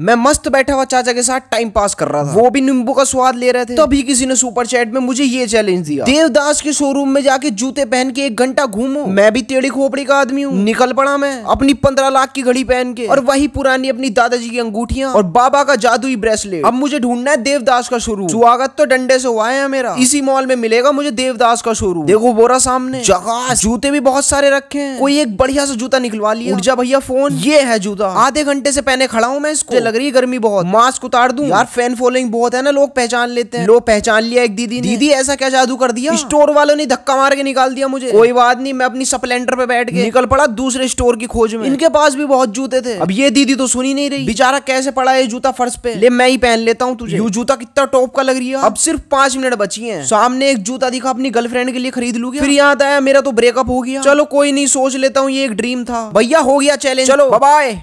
मैं मस्त बैठा हुआ चाचा के साथ टाइम पास कर रहा था वो भी नींबू का स्वाद ले रहे थे तभी किसी ने सुपर चैट में मुझे ये चैलेंज दिया देवदास के शोरूम में जाके जूते पहन के एक घंटा घूमो मैं भी टेढ़ी खोपड़ी का आदमी हूँ निकल पड़ा मैं अपनी पंद्रह लाख की घड़ी पहन के और वही पुरानी अपनी दादाजी की अंगूठिया और बाबा का जादुई ब्रेसलेट अब मुझे ढूंढना है देवदास का शोरूम स्वागत तो डंडे से हुआ है मेरा इसी मॉल में मिलेगा मुझे देवदास का शोरूम देखो बोरा सामने जूते भी बहुत सारे रखे हैं कोई एक बढ़िया सा जूता निकलवा लिया ऊर्जा भैया फोन ये है जूता आधे घंटे से पहने खड़ा हूँ मैं इसको लग रही है गर्मी बहुत मास्क उतार दू यार फैन फॉलोइंग बहुत है ना लोग पहचान लेते हैं लोग पहचान लिया एक दीदी ने दीदी ऐसा क्या जादू कर दिया स्टोर वालों ने धक्का मार के निकाल दिया मुझे कोई बात नहीं मैं अपनी सप्लेंडर पे बैठ के निकल पड़ा दूसरे स्टोर की खोज में इनके पास भी बहुत जूते थे अब ये दीदी तो सुनी नहीं रही बेचारा कैसे पड़ा ये जूता फर्श पे ले मैं ही पहन लेता हूँ तुझे यू जूता कितना टॉप का लग रही है अब सिर्फ पांच मिनट बची है सामने एक जूता दिखा अपनी गर्लफ्रेंड के लिए खरीद लूंगी फिर याद आया मेरा तो ब्रेकअप हो गया चलो कोई नहीं सोच लेता हूँ ये एक ड्रीम था भैया हो गया चैलेंज चलो बाय